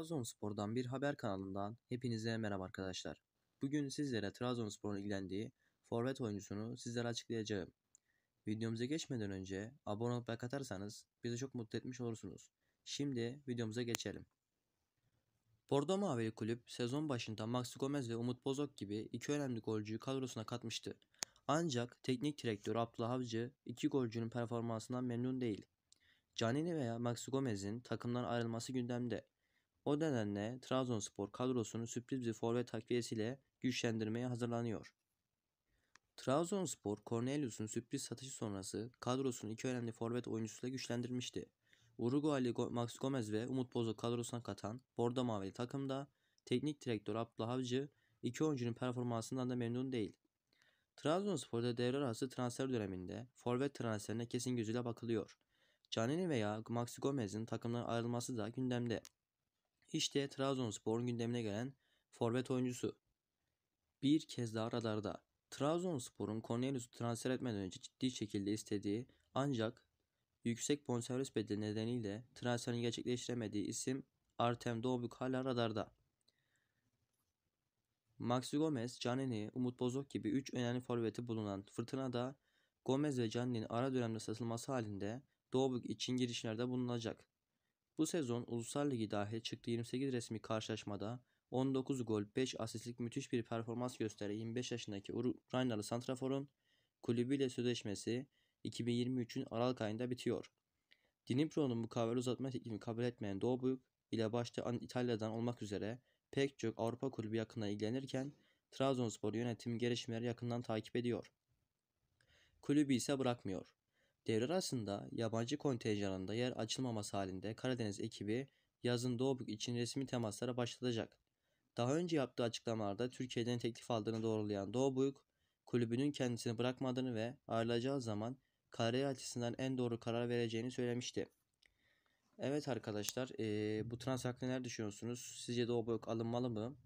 Trabzonspor'dan bir haber kanalından hepinize merhaba arkadaşlar. Bugün sizlere Trabzonspor'un ilgilendiği forvet oyuncusunu sizlere açıklayacağım. Videomuza geçmeden önce abone olup like atarsanız bizi çok mutlu etmiş olursunuz. Şimdi videomuza geçelim. Bordo Mavi kulüp sezon başında Maxi Gomez ve Umut Bozok gibi iki önemli golcüyü kadrosuna katmıştı. Ancak teknik direktör Abdullah Avcı iki golcünün performansından memnun değil. Canini veya Maxi Gomez'in takımdan ayrılması gündemde. O nedenle Trabzonspor kadrosunu sürpriz bir forvet takviyesiyle güçlendirmeye hazırlanıyor. Trabzonspor, Cornelius'un sürpriz satışı sonrası kadrosunu iki önemli forvet oyuncusuyla güçlendirmişti. Uruguaylı Max Gomez ve Umut Bozo kadrosuna katan Bordo Mavili takımda teknik direktör Abdullah Avcı iki oyuncunun performansından da memnun değil. Trabzonspor'da devre arası transfer döneminde forvet transferine kesin gözüyle bakılıyor. Canini veya Maxi Gomez'in takımdan ayrılması da gündemde. İşte Trabzonspor'un gündemine gelen forvet oyuncusu. Bir kez daha radarda. Trabzonspor'un Cornelius'u transfer etmeden önce ciddi şekilde istediği ancak yüksek bonservis bedeli nedeniyle transferin gerçekleştiremediği isim Artem Doğbuk hala radarda. Maxi Gomez, Canini, Umut Bozok gibi 3 önemli forveti bulunan fırtınada Gomez ve Canini'nin ara dönemde satılması halinde Doğbuk için girişlerde bulunacak. Bu sezon Uluslar Ligi dahil çıktığı 28 resmi karşılaşmada 19 gol 5 asistlik müthiş bir performans gösteren 25 yaşındaki Ukraynalı Santrafor'un kulübüyle sözleşmesi 2023'ün Aralık ayında bitiyor. Dinipro'nun mukavele uzatma teklifini kabul etmeyen Doğu ile başta İtalya'dan olmak üzere pek çok Avrupa kulübü yakına ilgilenirken Trabzonspor yönetim gelişmeleri yakından takip ediyor. Kulübü ise bırakmıyor. Devre arasında yabancı kontenjanında yer açılmaması halinde Karadeniz ekibi yazın Doğu için resmi temaslara başlatacak. Daha önce yaptığı açıklamalarda Türkiye'den teklif aldığını doğrulayan Doğu kulübünün kendisini bırakmadığını ve ayrılacağı zaman kariyer açısından en doğru karar vereceğini söylemişti. Evet arkadaşlar e, bu transfer hakkında neler düşünüyorsunuz? Sizce Doğu Boyuk alınmalı mı?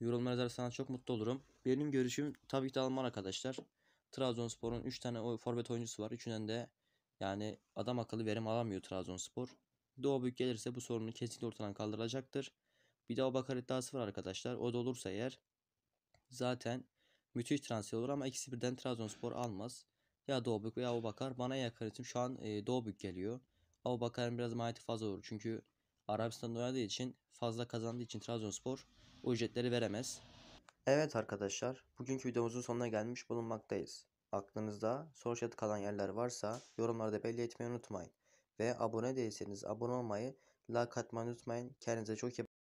Yorumlarınızı yazarsanız çok mutlu olurum. Benim görüşüm tabii ki de alınmalı arkadaşlar. Trabzonspor'un 3 tane forvet oyuncusu var. Üçünden de yani adam akıllı verim alamıyor Trabzonspor. Doğu Büyük gelirse bu sorunu kesinlikle ortadan kaldırılacaktır. Bir daha Bakar iddiası var arkadaşlar. O da olursa eğer zaten müthiş transfer olur ama ikisi birden Trabzonspor almaz. Ya Doğu Büyük veya Bakar. Bana yakın isim şu an e, Doğu Büyük geliyor. Bakar'ın biraz maliyeti fazla olur. Çünkü Arabistan'da oynadığı için fazla kazandığı için Trabzonspor o ücretleri veremez. Evet arkadaşlar, bugünkü videomuzun sonuna gelmiş bulunmaktayız. Aklınızda soru işareti kalan yerler varsa yorumlarda belli etmeyi unutmayın. Ve abone değilseniz abone olmayı, like atmayı unutmayın. Kendinize çok iyi